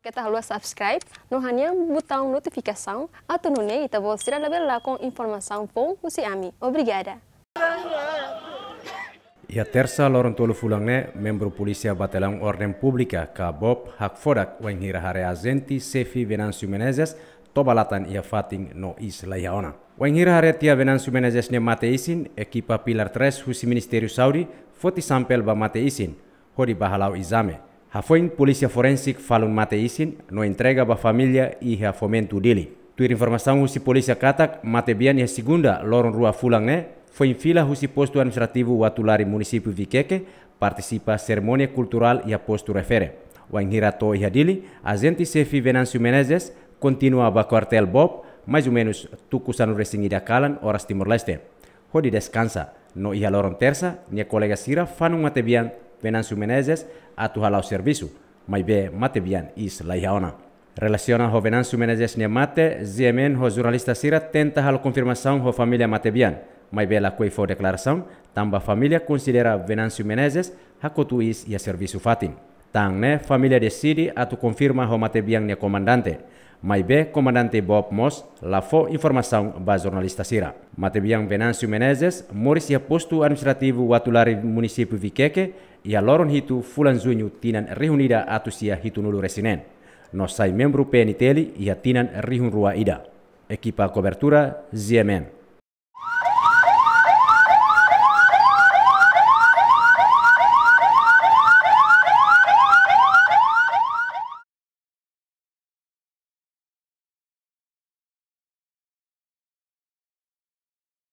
Kita harus subscribe no hanya botão atau atonone kita boleh você lebih lá informasi informação pun usi ami. Obrigada. Ia ya tersa lorong tolu fulangnya, member polisi batelang orden publika ka Bob Hakfodak hira hare azenti Sefi Venancio Menezes tobalatan ia fating no isla Wang hira hare tia Venancio Menezes ne mate isin, ekipa Pilar Tres husi Ministeriu Saudi, foti sampel ba mate isin, hodi bahalau izame. A FOIN, Polícia que falam mate isin, no entrega para a família e a fomento dele. Tuir informação, se polícia Katak, mate bien e a segunda, loron rua Fulangé, eh? foi em fila o posto administrativo atulari município Viqueque, participa a cerimônia cultural e a posto refere. O Enhirato e gente se chefe Venâncio Menezes, continua o quartel Bob, mais ou menos Tucusano Recingida Calan, horas Timor-Leste. Rodi descansa. No ia loron terça, minha colega Sira faz um matebian Venancio Menezes a tu jalao servisu, maibe mate bian is la iaona. Relaciona ho Venancio Menezes ne mate, ziemen ho jornalista sira tenta halo confirmação ho família mate bian, maibe la quei for declaração, tamba família considera Venancio Menezes hakotu is ia servisu fatin. Tang ne, família decide a tu confirma ho mate bian ne comandante. mai be comandante Bob Moss la fo informação ba jornalista Sira. Matebiang Venancio Menezes mori sia posto administrativu watulari lari Viqueque Vikeke a loron hitu fulan zunyu tinan reunida atu sia hitu nulu resinen. No sai membru peniteli ia a tinan rihun rua ida. Equipa cobertura ZMN.